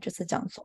这次讲座，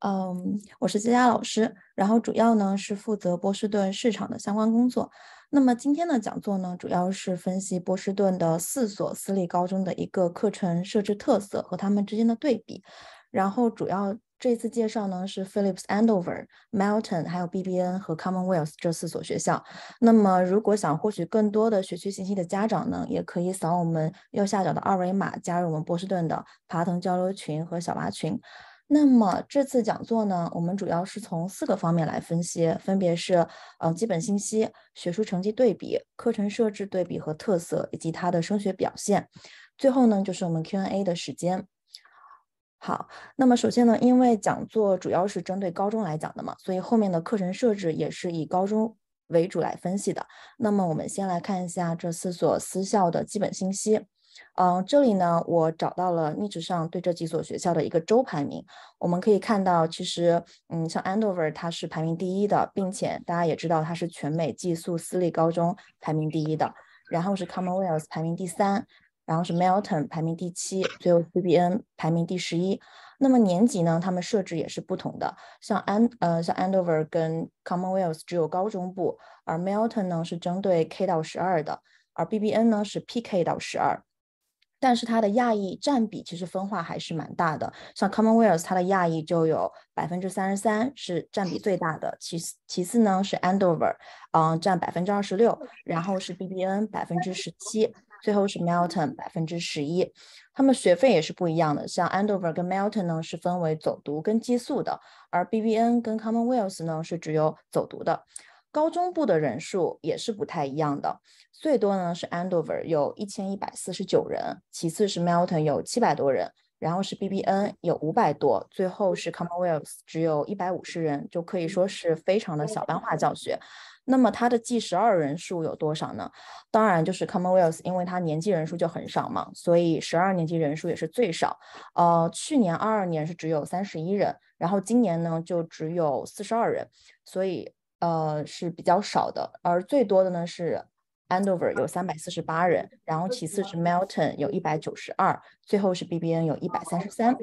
嗯，我是佳佳老师，然后主要呢是负责波士顿市场的相关工作。那么今天的讲座呢，主要是分析波士顿的四所私立高中的一个课程设置特色和他们之间的对比，然后主要。这次介绍呢是 Phillips Andover、Milton，还有 BBN 和 Commonwealth 这四所学校。那么，如果想获取更多的学区信息的家长呢，也可以扫我们右下角的二维码，加入我们波士顿的爬藤交流群和小娃群。那么，这次讲座呢，我们主要是从四个方面来分析，分别是：呃基本信息、学术成绩对比、课程设置对比和特色，以及它的升学表现。最后呢，就是我们 Q&A 的时间。好，那么首先呢，因为讲座主要是针对高中来讲的嘛，所以后面的课程设置也是以高中为主来分析的。那么我们先来看一下这四所私校的基本信息。嗯，这里呢，我找到了逆指上对这几所学校的一个周排名。我们可以看到，其实，嗯，像 Andover 它是排名第一的，并且大家也知道它是全美寄宿私立高中排名第一的。然后是 Commonwealth 排名第三。然后是 Milton 排名第七，最后 CBN 排名第十一。那么年级呢？他们设置也是不同的。像安呃，像 Andover 跟 Commonwealth 只有高中部，而 Milton 呢是针对 K 到十二的，而 BBN 呢是 PK 到十二。但是它的亚裔占比其实分化还是蛮大的。像 Commonwealth 它的亚裔就有百分之三十三是占比最大的，其其次呢是 Andover，嗯，占百分之二十六，然后是 BBN 百分之十七。最后是 Melton 百分之十一，他们学费也是不一样的。像 Andover 跟 Melton 呢是分为走读跟寄宿的，而 BBN 跟 Commonwealth 呢是只有走读的。高中部的人数也是不太一样的，最多呢是 Andover 有一千一百四十九人，其次是 Melton 有七百多人，然后是 BBN 有五百多，最后是 Commonwealth 只有一百五十人，就可以说是非常的小班化教学。那么它的计十二人数有多少呢？当然就是 Commonwealth，因为它年级人数就很少嘛，所以十二年级人数也是最少。呃，去年二二年是只有三十一人，然后今年呢就只有四十二人，所以呃是比较少的。而最多的呢是。Andover 有三百四十八人，然后其次是 m e l t o n 有一百九十二，最后是 B B N 有一百三十三。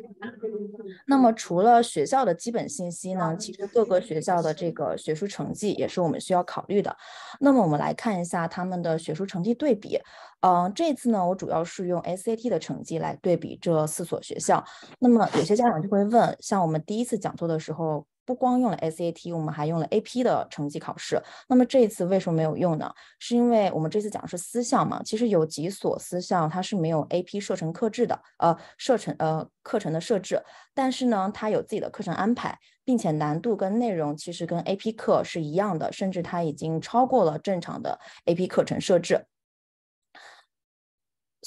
那么除了学校的基本信息呢，其实各个学校的这个学术成绩也是我们需要考虑的。那么我们来看一下他们的学术成绩对比。嗯，这次呢，我主要是用 S A T 的成绩来对比这四所学校。那么有些家长就会问，像我们第一次讲座的时候。不光用了 SAT，我们还用了 AP 的成绩考试。那么这一次为什么没有用呢？是因为我们这次讲的是私校嘛？其实有几所私校它是没有 AP 设程课制的，呃，设程呃课程的设置，但是呢，它有自己的课程安排，并且难度跟内容其实跟 AP 课是一样的，甚至它已经超过了正常的 AP 课程设置。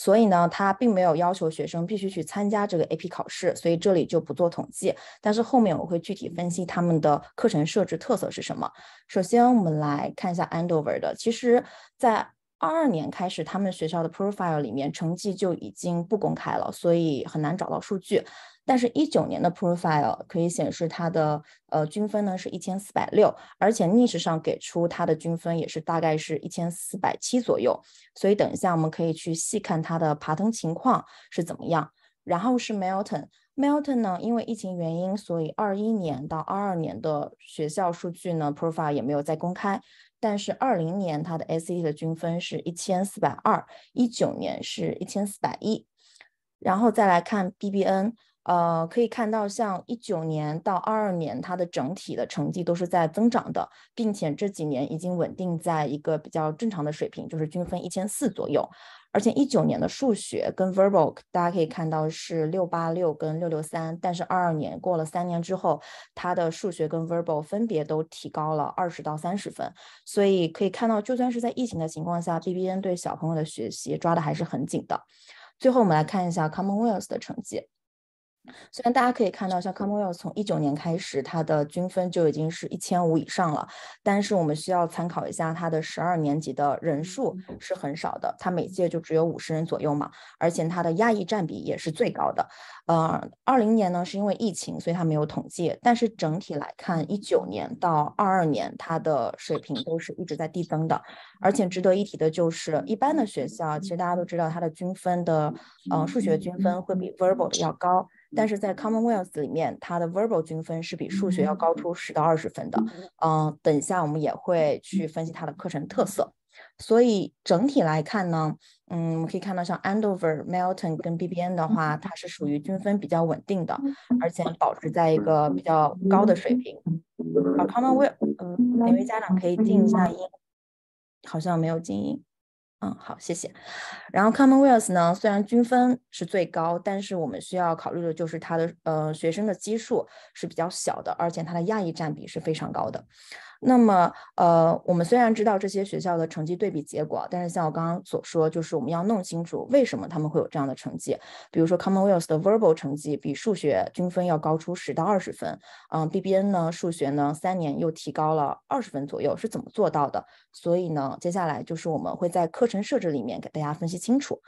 所以呢，他并没有要求学生必须去参加这个 AP 考试，所以这里就不做统计。但是后面我会具体分析他们的课程设置特色是什么。首先，我们来看一下 Andover 的，其实，在二二年开始，他们学校的 profile 里面成绩就已经不公开了，所以很难找到数据。但是，一九年的 profile 可以显示它的呃均分呢是一千四百六，而且 n 史上给出它的均分也是大概是一千四百七左右。所以，等一下我们可以去细看它的爬藤情况是怎么样。然后是 Milton。m e l t o n 呢，因为疫情原因，所以二一年到二二年的学校数据呢，profile 也没有再公开。但是二零年它的 a e t 的均分是一千四百二，一九年是一千四百一。然后再来看 BBN，呃，可以看到像一九年到二二年，它的整体的成绩都是在增长的，并且这几年已经稳定在一个比较正常的水平，就是均分一千四左右。而且一九年的数学跟 Verbal 大家可以看到是六八六跟六六三，但是二二年过了三年之后，他的数学跟 Verbal 分别都提高了二十到三十分，所以可以看到，就算是在疫情的情况下，BBN 对小朋友的学习抓的还是很紧的。最后我们来看一下 Commonwealth 的成绩。虽然大家可以看到，像 c o m o w e l 从一九年开始，它的均分就已经是一千五以上了，但是我们需要参考一下它的十二年级的人数是很少的，它每届就只有五十人左右嘛，而且它的亚裔占比也是最高的。呃，二零年呢是因为疫情，所以它没有统计，但是整体来看，一九年到二二年它的水平都是一直在递增的。而且值得一提的，就是一般的学校，其实大家都知道它的均分的，嗯，数学均分会比 Verbal 的要高。但是在 c o m m o n w e a l t h 里面，它的 Verbal 均分是比数学要高出十到二十分的。嗯，等一下我们也会去分析它的课程特色。所以整体来看呢，嗯，我们可以看到像 Andover、m e l t o n 跟 BBN 的话，它是属于均分比较稳定的，而且保持在一个比较高的水平。啊 Commonwealth，嗯，哪位家长可以静一下音，好像没有静音。嗯，好，谢谢。然后，Commonwealth 呢，虽然均分是最高，但是我们需要考虑的就是它的呃学生的基数是比较小的，而且它的亚裔占比是非常高的。那么，呃，我们虽然知道这些学校的成绩对比结果，但是像我刚刚所说，就是我们要弄清楚为什么他们会有这样的成绩。比如说，Commonwealth 的 Verbal 成绩比数学均分要高出十到二十分，嗯，B B N 呢，数学呢三年又提高了二十分左右，是怎么做到的？所以呢，接下来就是我们会在课程设置里面给大家分析清楚。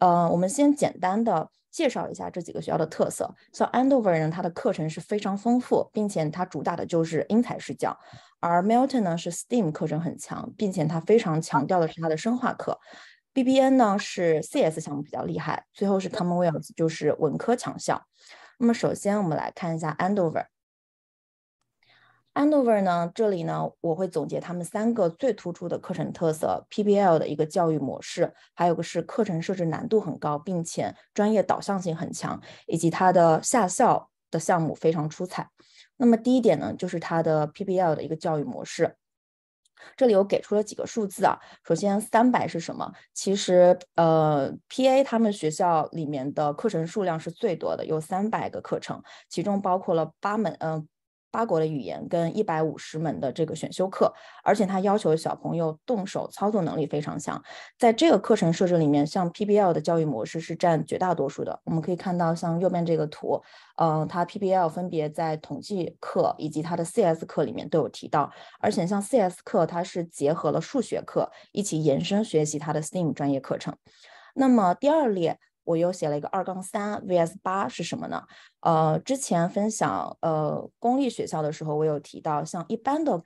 呃，我们先简单的介绍一下这几个学校的特色。像 Andover 呢，它的课程是非常丰富，并且它主打的就是因材施教。而 Milton 呢是 STEM a 课程很强，并且它非常强调的是它的生化课。BBN 呢是 CS 项目比较厉害，最后是 Commonwealth 就是文科强校。那么首先我们来看一下 Andover。Andover 呢，这里呢我会总结他们三个最突出的课程特色：PBL 的一个教育模式，还有个是课程设置难度很高，并且专业导向性很强，以及它的下校的项目非常出彩。那么第一点呢，就是它的 PBL 的一个教育模式。这里我给出了几个数字啊。首先，三百是什么？其实，呃，PA 他们学校里面的课程数量是最多的，有三百个课程，其中包括了八门，嗯。八国的语言跟一百五十门的这个选修课，而且它要求小朋友动手操作能力非常强。在这个课程设置里面，像 PBL 的教育模式是占绝大多数的。我们可以看到，像右边这个图，嗯，它 PBL 分别在统计课以及它的 CS 课里面都有提到，而且像 CS 课它是结合了数学课一起延伸学习它的 STEM a 专业课程。那么第二列。我又写了一个二杠三 vs 八是什么呢？呃，之前分享呃公立学校的时候，我有提到，像一般的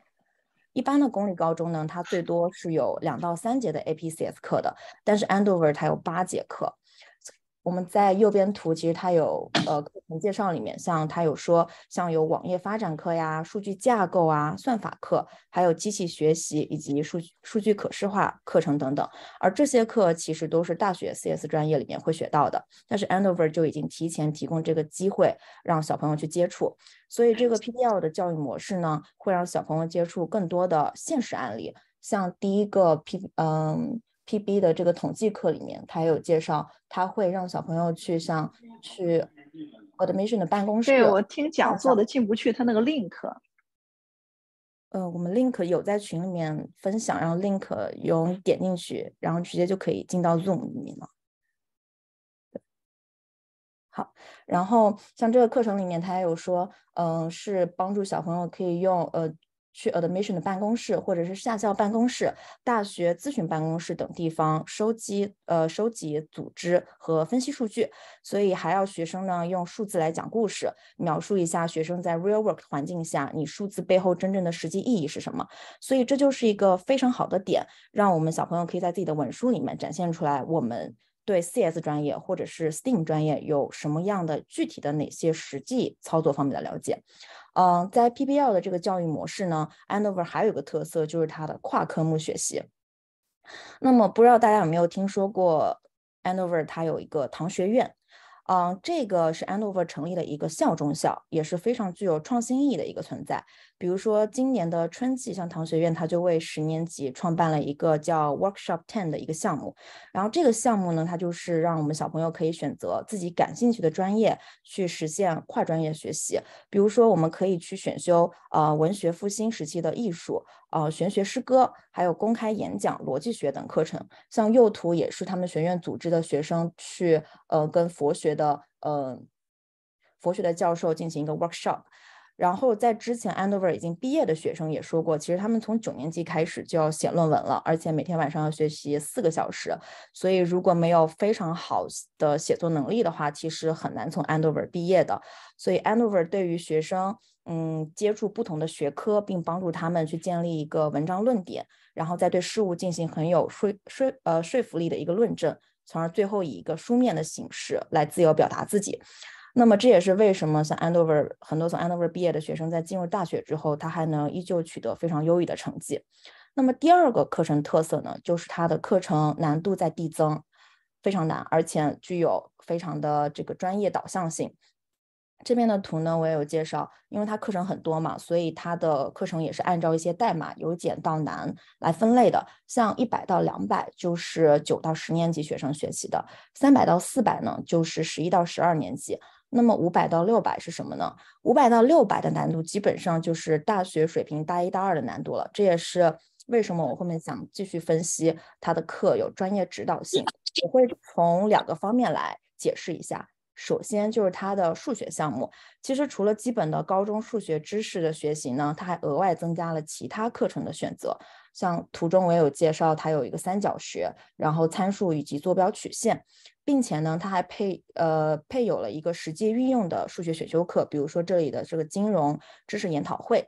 一般的公立高中呢，它最多是有两到三节的 AP CS 课的，但是 Andover 它有八节课。我们在右边图，其实它有呃课程介绍里面，像它有说，像有网页发展课呀、数据架构啊、算法课，还有机器学习以及数数据可视化课程等等。而这些课其实都是大学 CS 专业里面会学到的，但是 Anover d 就已经提前提供这个机会，让小朋友去接触。所以这个 PBL 的教育模式呢，会让小朋友接触更多的现实案例，像第一个 P 嗯。P. B. 的这个统计课里面，他有介绍，他会让小朋友去像去 admission 的办公室。对我听讲座的进不去，他那个 link。呃，我们 link 有在群里面分享，然后 link 有点进去，然后直接就可以进到 zoom 里面了。好，然后像这个课程里面，他还有说，嗯，是帮助小朋友可以用呃。去 admission 的办公室，或者是下校办公室、大学咨询办公室等地方收集，呃，收集、组织和分析数据。所以还要学生呢用数字来讲故事，描述一下学生在 real work 环境下，你数字背后真正的实际意义是什么。所以这就是一个非常好的点，让我们小朋友可以在自己的文书里面展现出来我们。对 CS 专业或者是 STEAM 专业有什么样的具体的哪些实际操作方面的了解？嗯，在 PPL 的这个教育模式呢，Anover 还有一个特色就是它的跨科目学习。那么不知道大家有没有听说过 Anover 它有一个唐学院？嗯，这个是 Anover 成立的一个校中校，也是非常具有创新意义的一个存在。比如说，今年的春季，像唐学院，他就为十年级创办了一个叫 Workshop Ten 的一个项目。然后这个项目呢，它就是让我们小朋友可以选择自己感兴趣的专业，去实现跨专业学习。比如说，我们可以去选修呃文学复兴时期的艺术，呃玄学诗歌，还有公开演讲、逻辑学等课程。像右图也是他们学院组织的学生去呃跟佛学的呃，佛学的教授进行一个 workshop。然后在之前 a n d r e r 已经毕业的学生也说过，其实他们从九年级开始就要写论文了，而且每天晚上要学习四个小时。所以如果没有非常好的写作能力的话，其实很难从 a n d o v e r 毕业的。所以 a n d o v e r 对于学生，嗯，接触不同的学科，并帮助他们去建立一个文章论点，然后再对事物进行很有说说呃说服力的一个论证，从而最后以一个书面的形式来自由表达自己。那么这也是为什么像 Andover 很多从 Andover 毕业的学生在进入大学之后，他还能依旧取得非常优异的成绩。那么第二个课程特色呢，就是它的课程难度在递增，非常难，而且具有非常的这个专业导向性。这边的图呢我也有介绍，因为它课程很多嘛，所以它的课程也是按照一些代码由简到难来分类的。像一百到两百就是九到十年级学生学习的，三百到四百呢就是十一到十二年级。那么五百到六百是什么呢？五百到六百的难度基本上就是大学水平大一、大二的难度了。这也是为什么我后面想继续分析他的课有专业指导性，我会从两个方面来解释一下。首先就是他的数学项目，其实除了基本的高中数学知识的学习呢，他还额外增加了其他课程的选择。像图中我也有介绍，它有一个三角学，然后参数以及坐标曲线。并且呢，它还配呃配有了一个实际运用的数学选修课，比如说这里的这个金融知识研讨会。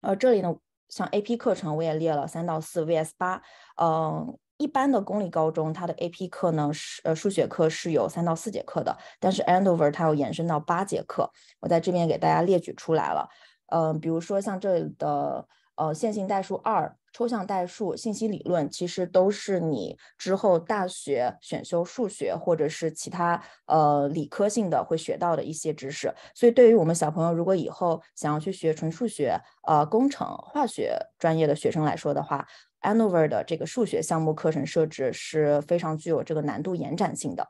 呃，这里呢，像 AP 课程，我也列了三到四 VS 八。嗯，一般的公立高中它的 AP 课呢是呃数学课是有三到四节课的，但是 Andover 它又延伸到八节课，我在这边给大家列举出来了。嗯，比如说像这里的呃线性代数二。抽象代数、信息理论，其实都是你之后大学选修数学或者是其他呃理科性的会学到的一些知识。所以，对于我们小朋友，如果以后想要去学纯数学、呃工程、化学专业的学生来说的话 a n o v e r 的这个数学项目课程设置是非常具有这个难度延展性的。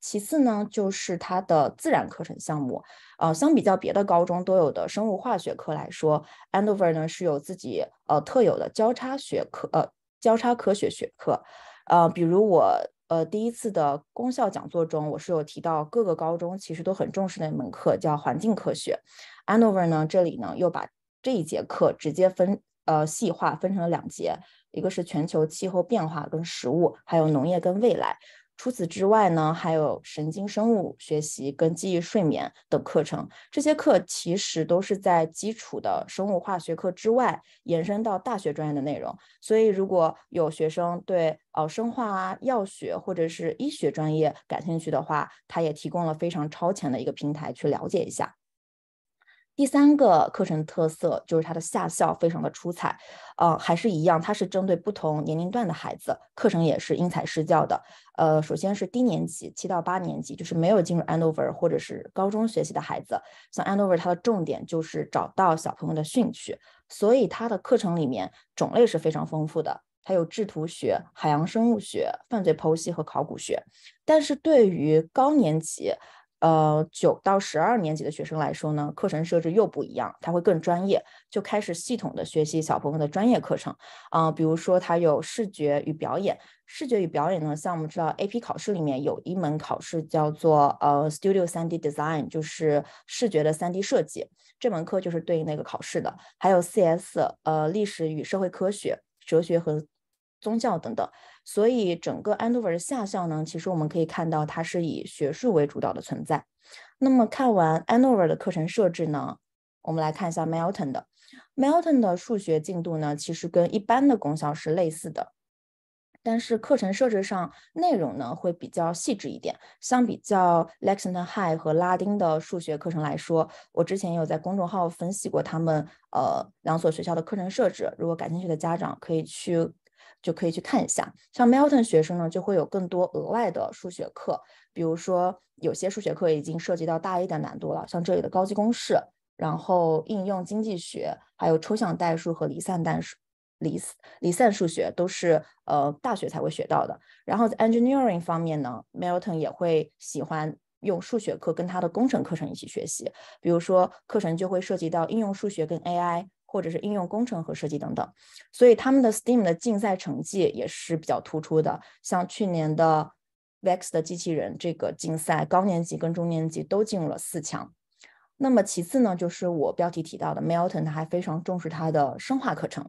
其次呢，就是它的自然课程项目，呃，相比较别的高中都有的生物化学课来说，Anover 呢是有自己呃特有的交叉学科，呃，交叉科学学科，呃，比如我呃第一次的公校讲座中，我是有提到各个高中其实都很重视那门课叫环境科学，Anover 呢这里呢又把这一节课直接分呃细化分成了两节，一个是全球气候变化跟食物，还有农业跟未来。除此之外呢，还有神经生物学习跟记忆睡眠等课程。这些课其实都是在基础的生物化学课之外延伸到大学专业的内容。所以，如果有学生对哦生化啊、药学或者是医学专业感兴趣的话，它也提供了非常超前的一个平台去了解一下。第三个课程特色就是它的下校非常的出彩，呃，还是一样，它是针对不同年龄段的孩子，课程也是因材施教的。呃，首先是低年级，七到八年级，就是没有进入 a n d o v e r 或者是高中学习的孩子，像 a n d o v e r 它的重点就是找到小朋友的兴趣，所以它的课程里面种类是非常丰富的，还有制图学、海洋生物学、犯罪剖析和考古学。但是对于高年级，呃，九到十二年级的学生来说呢，课程设置又不一样，他会更专业，就开始系统的学习小朋友的专业课程。嗯，比如说他有视觉与表演，视觉与表演呢，像我们知道 AP 考试里面有一门考试叫做呃 Studio 三 D Design，就是视觉的三 D 设计，这门课就是对应那个考试的。还有 CS，呃，历史与社会科学、哲学和宗教等等。所以整个安诺尔的下校呢，其实我们可以看到它是以学术为主导的存在。那么看完安诺尔的课程设置呢，我们来看一下 Melton 的。Melton 的数学进度呢，其实跟一般的公校是类似的，但是课程设置上内容呢会比较细致一点。相比较 Lexington High 和拉丁的数学课程来说，我之前有在公众号分析过他们呃两所学校的课程设置。如果感兴趣的家长可以去。就可以去看一下，像 m e l t o n 学生呢，就会有更多额外的数学课，比如说有些数学课已经涉及到大一的难度了，像这里的高级公式，然后应用经济学，还有抽象代数和离散代数、离离散数学都是呃大学才会学到的。然后在 engineering 方面呢，Milton 也会喜欢用数学课跟他的工程课程一起学习，比如说课程就会涉及到应用数学跟 AI。或者是应用工程和设计等等，所以他们的 STEAM 的竞赛成绩也是比较突出的。像去年的 VEX 的机器人这个竞赛，高年级跟中年级都进入了四强。那么其次呢，就是我标题提到的 m e l t o n 他还非常重视他的生化课程，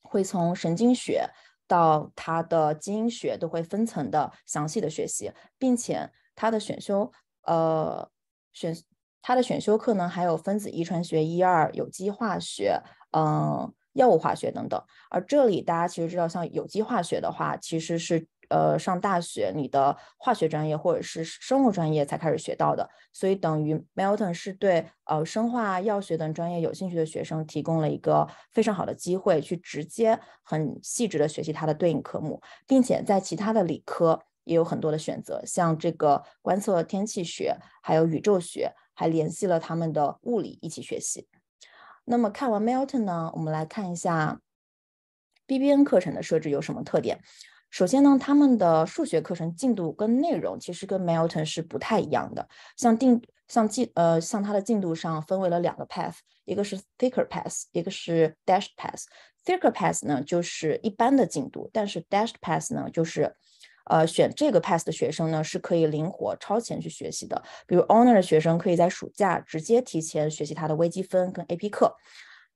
会从神经学到他的基因学都会分层的详细的学习，并且他的选修呃选。他的选修课呢，还有分子遗传学一、二、有机化学，嗯，药物化学等等。而这里大家其实知道，像有机化学的话，其实是呃上大学你的化学专业或者是生物专业才开始学到的。所以等于 m e l t o n 是对呃生化、药学等专业有兴趣的学生提供了一个非常好的机会，去直接很细致的学习它的对应科目，并且在其他的理科也有很多的选择，像这个观测天气学，还有宇宙学。还联系了他们的物理一起学习。那么看完 Milton 呢？我们来看一下 BBN 课程的设置有什么特点。首先呢，他们的数学课程进度跟内容其实跟 Milton 是不太一样的。像定、像进、呃，像它的进度上分为了两个 path，一个是 thicker path，一个是 dash path。thicker path 呢，就是一般的进度，但是 dash path 呢，就是。呃，选这个 PASS 的学生呢，是可以灵活超前去学习的。比如 h o n o r 的学生，可以在暑假直接提前学习他的微积分跟 AP 课。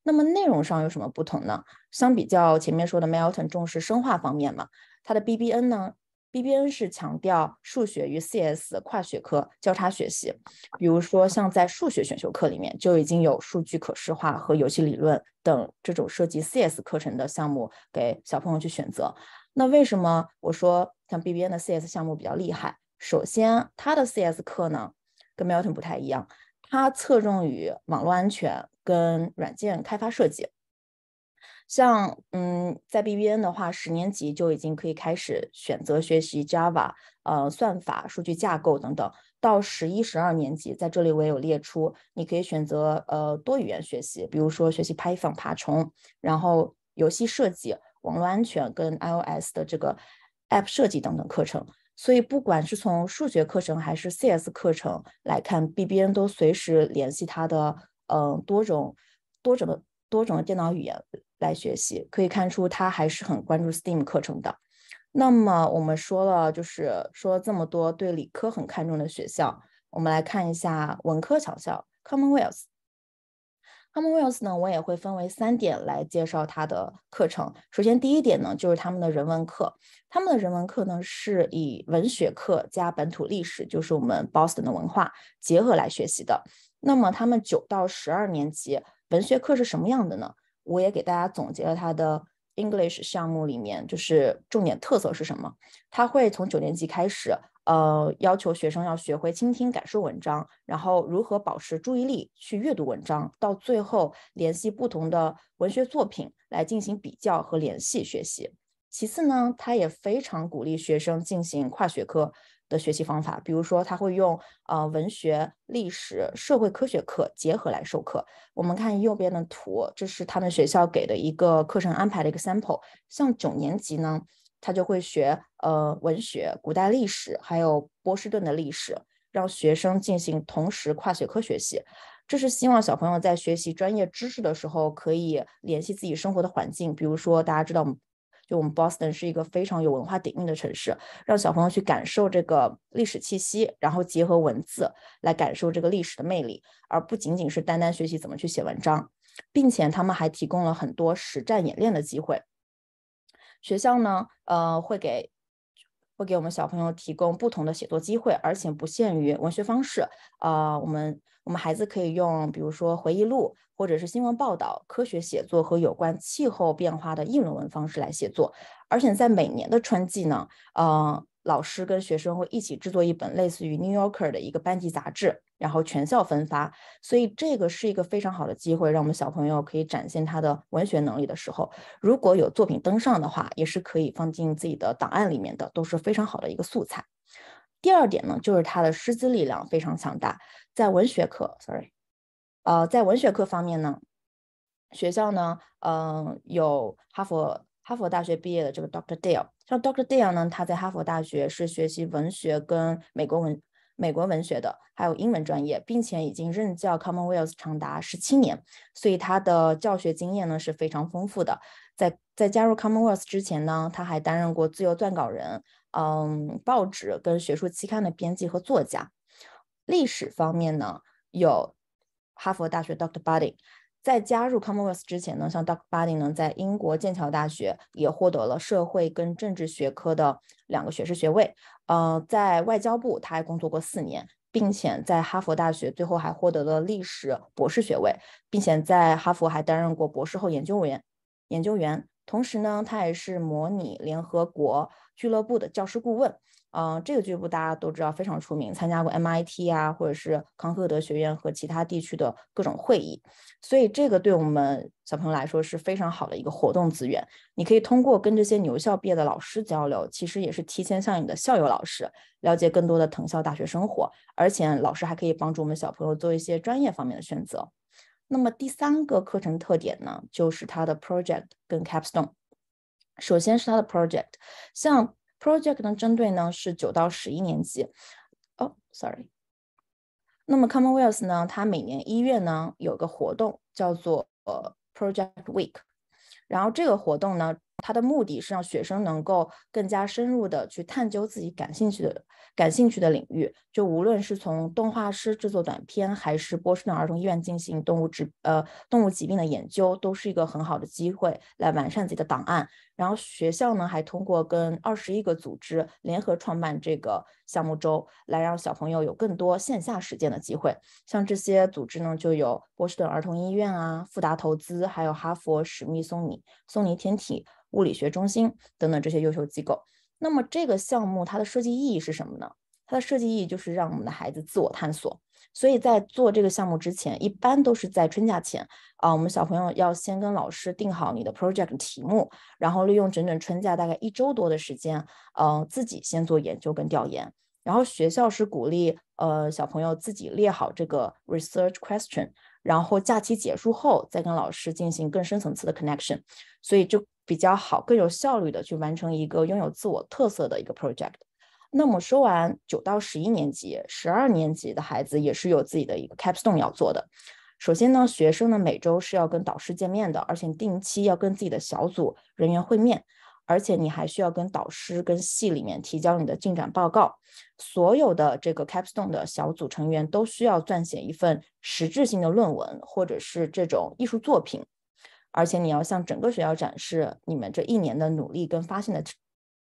那么内容上有什么不同呢？相比较前面说的 m e l t o n 重视生化方面嘛，它的 BBN 呢，BBN 是强调数学与 CS 跨学科交叉学习。比如说像在数学选修课里面，就已经有数据可视化和游戏理论等这种涉及 CS 课程的项目给小朋友去选择。那为什么我说？像 B B N 的 C S 项目比较厉害。首先，它的 C S 课呢跟 Melton 不太一样，它侧重于网络安全跟软件开发设计。像嗯，在 B B N 的话，十年级就已经可以开始选择学习 Java，呃，算法、数据架构等等。到十一、十二年级，在这里我也有列出，你可以选择呃多语言学习，比如说学习 Python 爬虫，然后游戏设计、网络安全跟 I O S 的这个。app 设计等等课程，所以不管是从数学课程还是 CS 课程来看，BBN 都随时联系他的嗯多种多种的多种的电脑语言来学习，可以看出他还是很关注 STEAM 课程的。那么我们说了就是说这么多对理科很看重的学校，我们来看一下文科强校 Commonwealth。c o m m o n w e a l t h 呢，我也会分为三点来介绍它的课程。首先，第一点呢，就是他们的人文课。他们的人文课呢，是以文学课加本土历史，就是我们 Boston 的文化结合来学习的。那么，他们九到十二年级文学课是什么样的呢？我也给大家总结了它的 English 项目里面就是重点特色是什么。他会从九年级开始。呃，要求学生要学会倾听、感受文章，然后如何保持注意力去阅读文章，到最后联系不同的文学作品来进行比较和联系学习。其次呢，他也非常鼓励学生进行跨学科的学习方法，比如说他会用呃文学、历史、社会科学课结合来授课。我们看右边的图，这是他们学校给的一个课程安排的 example。像九年级呢。他就会学呃文学、古代历史，还有波士顿的历史，让学生进行同时跨学科学习。这是希望小朋友在学习专业知识的时候，可以联系自己生活的环境。比如说，大家知道，就我们 Boston 是一个非常有文化底蕴的城市，让小朋友去感受这个历史气息，然后结合文字来感受这个历史的魅力，而不仅仅是单单学习怎么去写文章。并且他们还提供了很多实战演练的机会。学校呢，呃，会给会给我们小朋友提供不同的写作机会，而且不限于文学方式。呃，我们我们孩子可以用，比如说回忆录，或者是新闻报道、科学写作和有关气候变化的议论文方式来写作。而且在每年的春季呢，呃。老师跟学生会一起制作一本类似于《New Yorker》的一个班级杂志，然后全校分发。所以这个是一个非常好的机会，让我们小朋友可以展现他的文学能力的时候，如果有作品登上的话，也是可以放进自己的档案里面的，都是非常好的一个素材。第二点呢，就是他的师资力量非常强大，在文学课，sorry，呃，在文学课方面呢，学校呢，嗯，有哈佛。哈佛大学毕业的这个 Doctor Dale，像 Doctor Dale 呢，他在哈佛大学是学习文学跟美国文美国文学的，还有英文专业，并且已经任教 Commonwealth 长达十七年，所以他的教学经验呢是非常丰富的。在在加入 Commonwealth 之前呢，他还担任过自由撰稿人，嗯，报纸跟学术期刊的编辑和作家。历史方面呢，有哈佛大学 Doctor Budding。在加入 Commonwealth 之前呢，像 d o o r Bady 呢，在英国剑桥大学也获得了社会跟政治学科的两个学士学位。呃，在外交部，他还工作过四年，并且在哈佛大学最后还获得了历史博士学位，并且在哈佛还担任过博士后研究员研究员。同时呢，他也是模拟联合国俱乐部的教师顾问。嗯，这个俱乐部大家都知道非常出名，参加过 MIT 啊，或者是康赫德学院和其他地区的各种会议，所以这个对我们小朋友来说是非常好的一个活动资源。你可以通过跟这些牛校毕业的老师交流，其实也是提前向你的校友老师了解更多的藤校大学生活，而且老师还可以帮助我们小朋友做一些专业方面的选择。那么第三个课程特点呢，就是它的 project 跟 capstone。首先是它的 project，像。Project 呢，针对呢是九到十一年级。哦，sorry。那么 Commonwealth 呢，它每年一月呢有个活动叫做 Project Week，然后这个活动呢。它的目的是让学生能够更加深入地去探究自己感兴趣的、感兴趣的领域。就无论是从动画师制作短片，还是波士顿儿童医院进行动物疾、呃动物疾病的研究，都是一个很好的机会来完善自己的档案。然后学校呢，还通过跟二十一个组织联合创办这个项目周，来让小朋友有更多线下实践的机会。像这些组织呢，就有波士顿儿童医院啊、富达投资，还有哈佛、史密松尼、松尼天体。物理学中心等等这些优秀机构。那么这个项目它的设计意义是什么呢？它的设计意义就是让我们的孩子自我探索。所以在做这个项目之前，一般都是在春假前啊，我们小朋友要先跟老师定好你的 project 题目，然后利用整整春假大概一周多的时间，嗯，自己先做研究跟调研。然后学校是鼓励呃小朋友自己列好这个 research question，然后假期结束后再跟老师进行更深层次的 connection。所以就。比较好，更有效率的去完成一个拥有自我特色的一个 project。那么说完九到十一年级、十二年级的孩子也是有自己的一个 capstone 要做的。首先呢，学生呢每周是要跟导师见面的，而且定期要跟自己的小组人员会面，而且你还需要跟导师、跟系里面提交你的进展报告。所有的这个 capstone 的小组成员都需要撰写一份实质性的论文或者是这种艺术作品。而且你要向整个学校展示你们这一年的努力跟发现的，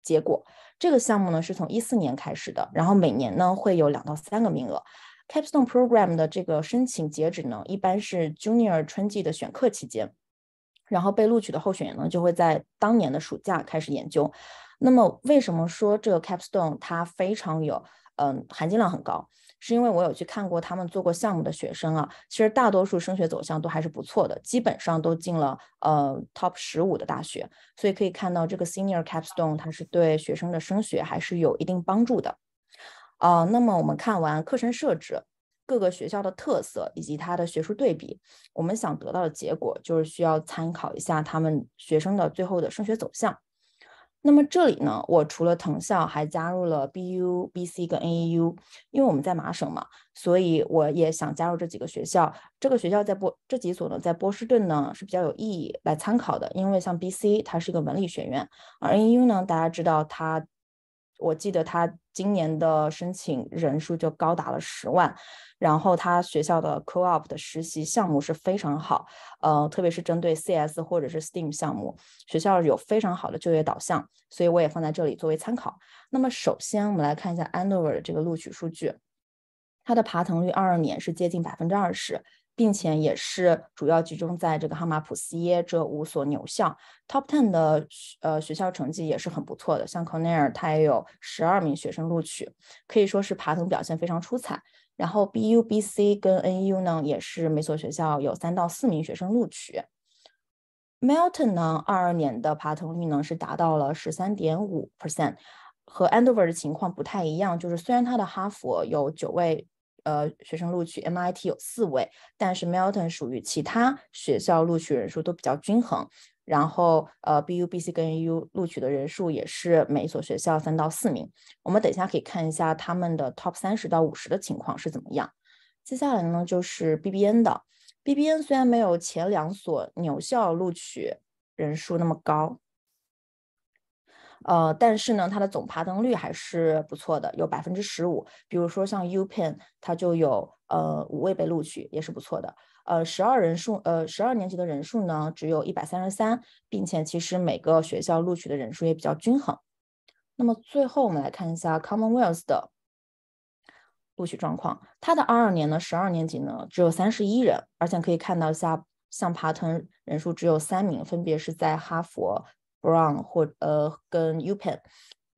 结果。这个项目呢是从一四年开始的，然后每年呢会有两到三个名额。Capstone Program 的这个申请截止呢一般是 Junior 春季的选课期间，然后被录取的候选人呢就会在当年的暑假开始研究。那么为什么说这个 Capstone 它非常有，嗯，含金量很高？是因为我有去看过他们做过项目的学生啊，其实大多数升学走向都还是不错的，基本上都进了呃 top 十五的大学，所以可以看到这个 senior capstone 它是对学生的升学还是有一定帮助的。啊，那么我们看完课程设置、各个学校的特色以及它的学术对比，我们想得到的结果就是需要参考一下他们学生的最后的升学走向。那么这里呢，我除了藤校，还加入了 B U、B C 跟 N E U，因为我们在麻省嘛，所以我也想加入这几个学校。这个学校在波，这几所呢在波士顿呢是比较有意义来参考的，因为像 B C 它是一个文理学院，而 N E U 呢大家知道它。我记得他今年的申请人数就高达了十万，然后他学校的 co-op 的实习项目是非常好，呃，特别是针对 CS 或者是 STEM a 项目，学校有非常好的就业导向，所以我也放在这里作为参考。那么首先我们来看一下 Anova 的这个录取数据，它的爬藤率二二年是接近百分之二十。并且也是主要集中在这个哈马普斯耶这五所牛校，Top ten 的呃学校成绩也是很不错的。像康奈尔，它也有十二名学生录取，可以说是爬藤表现非常出彩。然后 B U B C 跟 N U 呢，也是每所学校有三到四名学生录取。m e l t o n 呢，二二年的爬藤率呢是达到了十三点五 percent，和 Endover 的情况不太一样，就是虽然它的哈佛有九位。呃，学生录取 MIT 有四位，但是 m e l t o n 属于其他学校录取人数都比较均衡。然后呃，BUBC 跟 U 录取的人数也是每一所学校三到四名。我们等一下可以看一下他们的 Top 三十到五十的情况是怎么样。接下来呢，就是 BBN 的，BBN 虽然没有前两所纽校录取人数那么高。呃，但是呢，它的总爬藤率还是不错的，有百分之十五。比如说像 U Penn，它就有呃五位被录取，也是不错的。呃，十二人数，呃，十二年级的人数呢，只有一百三十三，并且其实每个学校录取的人数也比较均衡。那么最后我们来看一下 Commonwealth 的录取状况，它的二二年呢，十二年级呢只有三十一人，而且可以看到下像爬藤人数只有三名，分别是在哈佛。Brown 或呃跟 U Penn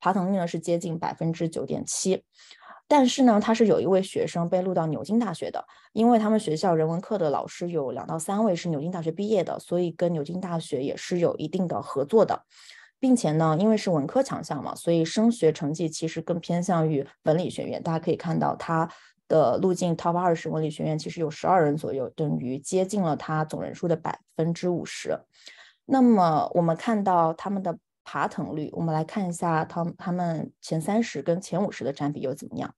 华藤率呢是接近百分之九点七，但是呢他是有一位学生被录到牛津大学的，因为他们学校人文课的老师有两到三位是牛津大学毕业的，所以跟牛津大学也是有一定的合作的，并且呢因为是文科强项嘛，所以升学成绩其实更偏向于文理学院。大家可以看到他的路径 Top 二十文理学院其实有十二人左右，等于接近了他总人数的百分之五十。那么我们看到他们的爬藤率，我们来看一下他他们前三十跟前五十的占比又怎么样？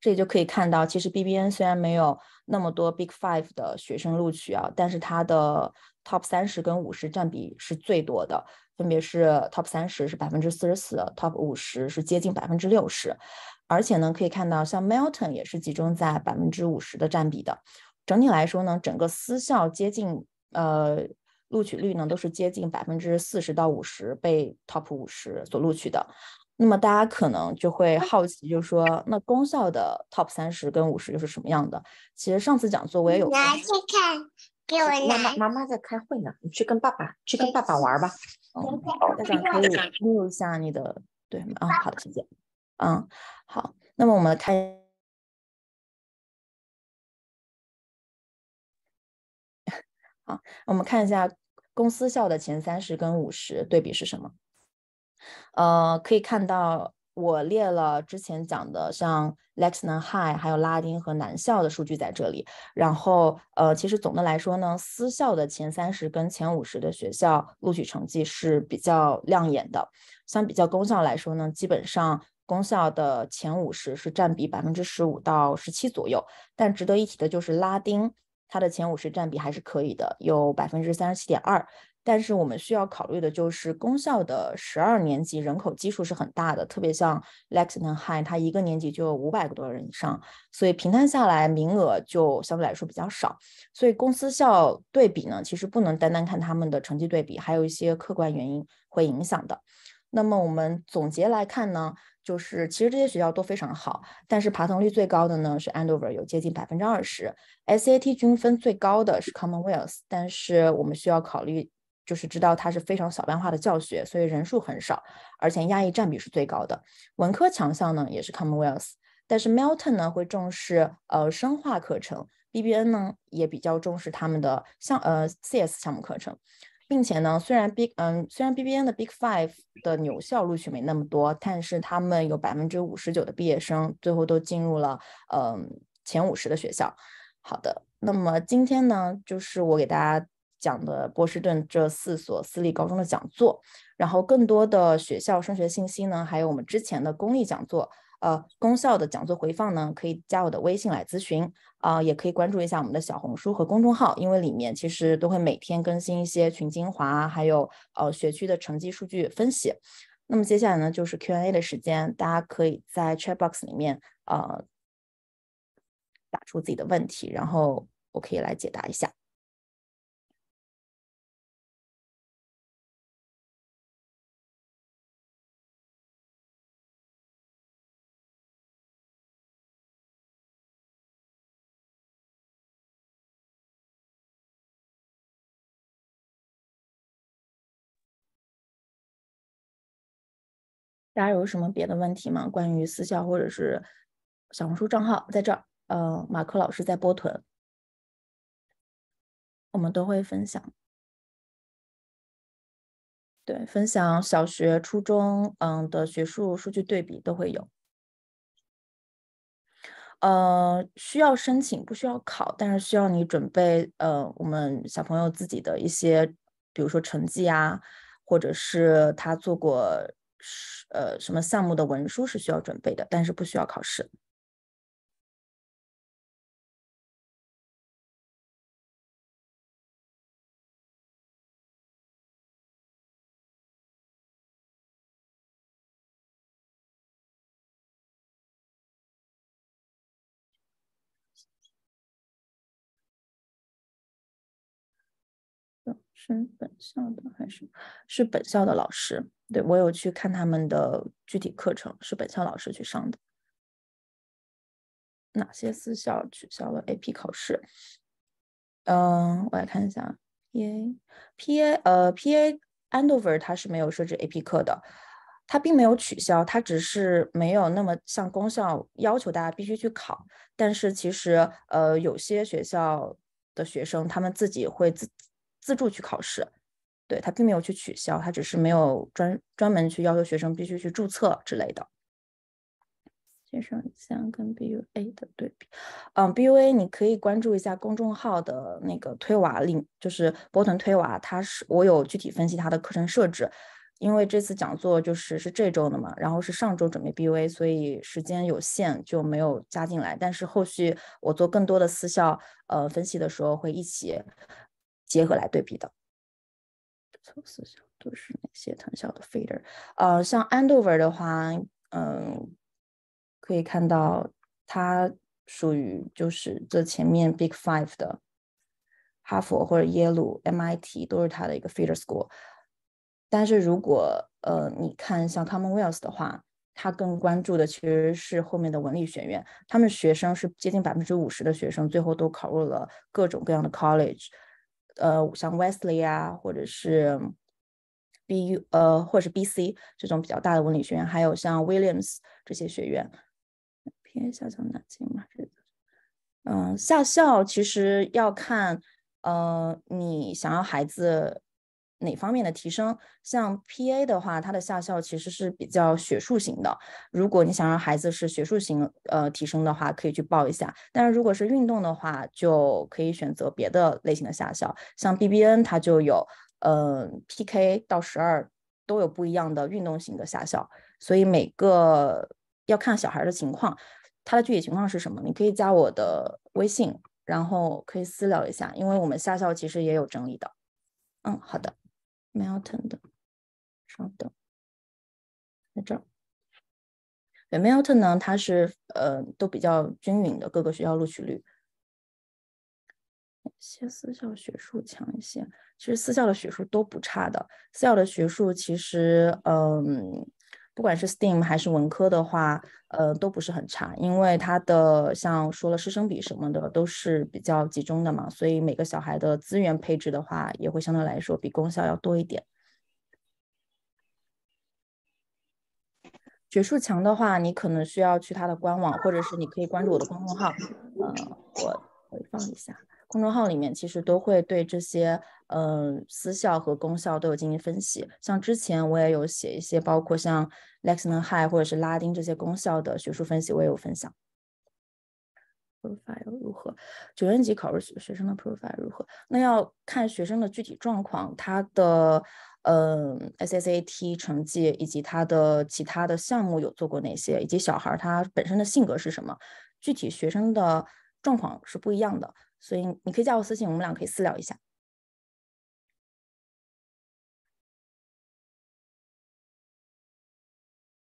这里就可以看到，其实 B B N 虽然没有那么多 Big Five 的学生录取啊，但是它的 Top 三十跟五十占比是最多的，分别是 Top 三十是百分之四十四，Top 五十是接近百分之六十。而且呢，可以看到像 Milton 也是集中在百分之五十的占比的。整体来说呢，整个私校接近呃。录取率呢，都是接近百分之四十到五十被 Top 五十所录取的。那么大家可能就会好奇，就是说，那公校的 Top 三十跟五十又是什么样的？其实上次讲座我也有。拿去看，给我拿。妈妈在开会呢，你去跟爸爸，去跟爸爸玩吧。家长可以录一下你的，对，啊，好的，谢谢，嗯，好。那么我们开。看。啊，我们看一下公司校的前三十跟五十对比是什么？呃，可以看到我列了之前讲的像 Lexington High，还有拉丁和南校的数据在这里。然后，呃，其实总的来说呢，私校的前三十跟前五十的学校录取成绩是比较亮眼的。相比较公校来说呢，基本上公校的前五十是占比百分之十五到十七左右。但值得一提的就是拉丁。它的前五十占比还是可以的，有百分之三十七点二。但是我们需要考虑的就是公校的十二年级人口基数是很大的，特别像 Lexington High，它一个年级就有五百个人以上，所以平摊下来名额就相对来说比较少。所以公司校对比呢，其实不能单单看他们的成绩对比，还有一些客观原因会影响的。那么我们总结来看呢？就是其实这些学校都非常好，但是爬藤率最高的呢是 Andover，有接近百分之二十。SAT 均分最高的是 Commonwealth，但是我们需要考虑，就是知道它是非常小班化的教学，所以人数很少，而且亚裔占比是最高的。文科强项呢也是 Commonwealth，但是 m e l t o n 呢会重视呃生化课程，BBN 呢也比较重视他们的项呃 CS 项目课程。并且呢，虽然 big，嗯，虽然 BBN 的 Big Five 的牛校录取没那么多，但是他们有百分之五十九的毕业生最后都进入了，嗯，前五十的学校。好的，那么今天呢，就是我给大家讲的波士顿这四所私立高中的讲座，然后更多的学校升学信息呢，还有我们之前的公立讲座。呃，功效的讲座回放呢，可以加我的微信来咨询啊，也可以关注一下我们的小红书和公众号，因为里面其实都会每天更新一些群精华，还有呃学区的成绩数据分析。那么接下来呢，就是 Q&A 的时间，大家可以在 Chatbox 里面呃打出自己的问题，然后我可以来解答一下。大家有什么别的问题吗？关于私校或者是小红书账号，在这儿，呃，马克老师在播屯，我们都会分享。对，分享小学、初中，嗯的学术数据对比都会有。呃，需要申请，不需要考，但是需要你准备，呃，我们小朋友自己的一些，比如说成绩啊，或者是他做过。呃，什么项目的文书是需要准备的，但是不需要考试。本校的还是是本校的老师，对我有去看他们的具体课程，是本校老师去上的。哪些私校取消了 AP 考试？嗯，我来看一下，P A P A 呃 P A Andover 它是没有设置 AP 课的，它并没有取消，它只是没有那么像公校要求大家必须去考。但是其实呃有些学校的学生他们自己会自。自助去考试，对他并没有去取消，他只是没有专专门去要求学生必须去注册之类的。线上跟 B U A 的对比，嗯，B U A 你可以关注一下公众号的那个推娃，令，就是波腾推娃，他是我有具体分析他的课程设置，因为这次讲座就是是这周的嘛，然后是上周准备 B U A，所以时间有限就没有加进来，但是后续我做更多的私校呃分析的时候会一起。结合来对比的，错思想都是那些藤校的 feeder？呃，像 Andover 的话，嗯，可以看到它属于就是这前面 Big Five 的哈佛或者耶鲁、MIT 都是它的一个 feeder school。但是如果呃你看像 Commonwealth 的话，它更关注的其实是后面的文理学院，他们学生是接近百分之五十的学生最后都考入了各种各样的 college。呃，像 Wesley 啊，或者是 BU 呃，或者是 BC 这种比较大的文理学院，还有像 Williams 这些学院。偏下校南京嘛这个，嗯，下校其实要看，呃，你想要孩子。哪方面的提升？像 PA 的话，它的下校其实是比较学术型的。如果你想让孩子是学术型呃提升的话，可以去报一下。但是如果是运动的话，就可以选择别的类型的下校，像 BBN 它就有，嗯，PK 到十二都有不一样的运动型的下校。所以每个要看小孩的情况，他的具体情况是什么？你可以加我的微信，然后可以私聊一下，因为我们下校其实也有整理的。嗯，好的。Milton 的，稍等，在这儿。对 m e Milton 呢，它是呃都比较均匀的，各个学校录取率。些私校学术强一些，其实私校的学术都不差的。私校的学术其实，嗯。不管是 STEM a 还是文科的话，呃，都不是很差，因为它的像说了师生比什么的都是比较集中的嘛，所以每个小孩的资源配置的话也会相对来说比公校要多一点。学术强的话，你可能需要去他的官网，或者是你可以关注我的公众号，呃，我回放一下。公众号里面其实都会对这些嗯私效和功效都有进行分析。像之前我也有写一些，包括像 lexin high 或者是拉丁这些功效的学术分析，我也有分享。Profile 如何？九年级考入学生的 Profile 如何？那要看学生的具体状况，他的嗯 SAT 成绩以及他的其他的项目有做过哪些，以及小孩他本身的性格是什么。具体学生的状况是不一样的。所以你可以加我私信，我们俩可以私聊一下。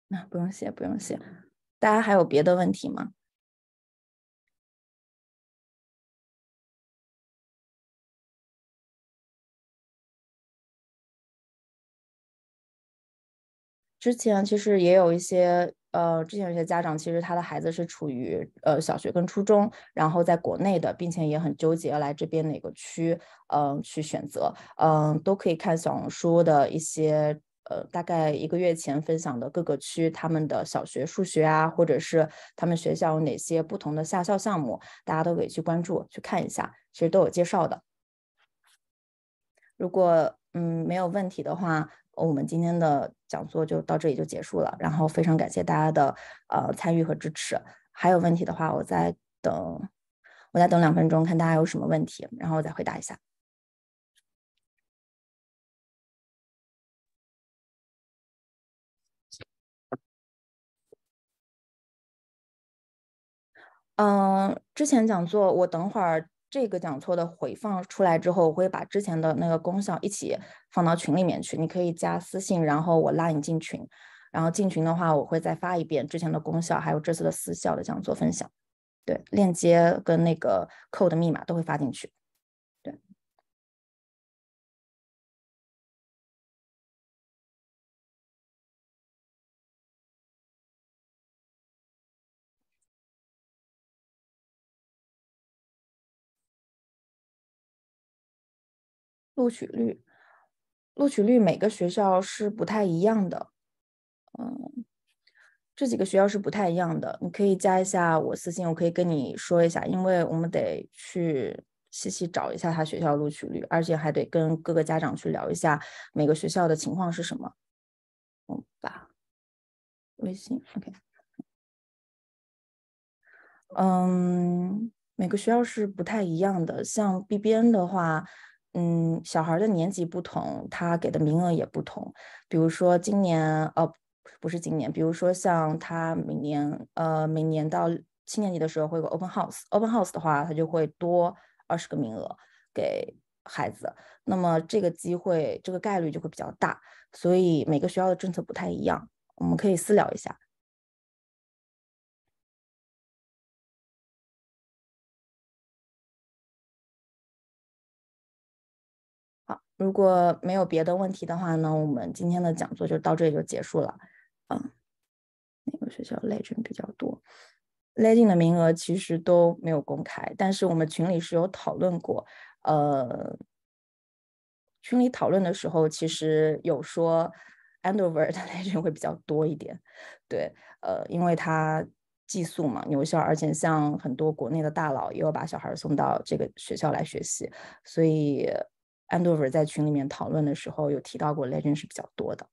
那不用谢，不用谢。大家还有别的问题吗？之前其实也有一些。呃，之前有些家长其实他的孩子是处于呃小学跟初中，然后在国内的，并且也很纠结来这边哪个区，嗯，去选择，嗯，都可以看小红书的一些，呃，大概一个月前分享的各个区他们的小学数学啊，或者是他们学校有哪些不同的下校项目，大家都可以去关注去看一下，其实都有介绍的。如果嗯没有问题的话。我们今天的讲座就到这里就结束了，然后非常感谢大家的呃参与和支持。还有问题的话，我再等，我再等两分钟看大家有什么问题，然后我再回答一下。嗯，之前讲座我等会儿。这个讲座的回放出来之后，我会把之前的那个功效一起放到群里面去。你可以加私信，然后我拉你进群。然后进群的话，我会再发一遍之前的功效，还有这次的私校的讲座分享。对，链接跟那个扣的密码都会发进去。录取率，录取率每个学校是不太一样的，嗯，这几个学校是不太一样的，你可以加一下我私信，我可以跟你说一下，因为我们得去细细找一下他学校录取率，而且还得跟各个家长去聊一下每个学校的情况是什么。好吧，微信，OK，嗯，每个学校是不太一样的，像 B 边的话。嗯，小孩的年级不同，他给的名额也不同。比如说今年，呃，不是今年，比如说像他每年，呃，每年到七年级的时候会有 open house，open house 的话，他就会多二十个名额给孩子。那么这个机会，这个概率就会比较大。所以每个学校的政策不太一样，我们可以私聊一下。如果没有别的问题的话呢，我们今天的讲座就到这里就结束了。嗯，哪个学校 legend 比较多？l e n d 的名额其实都没有公开，但是我们群里是有讨论过。呃，群里讨论的时候，其实有说，Andover 的类进会比较多一点。对，呃，因为它寄宿嘛，牛校，而且像很多国内的大佬也有把小孩送到这个学校来学习，所以。安 n d v r 在群里面讨论的时候有提到过，Legend 是比较多的。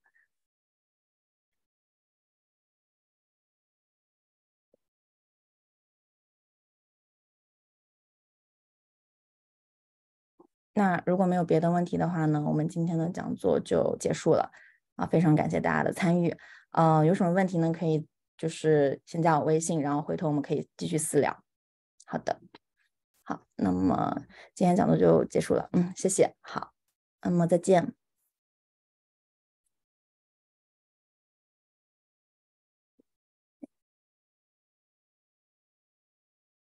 那如果没有别的问题的话呢，我们今天的讲座就结束了。啊，非常感谢大家的参与。啊，有什么问题呢？可以就是先加我微信，然后回头我们可以继续私聊。好的。好，那么今天讲座就结束了。嗯，谢谢。好，那么再见。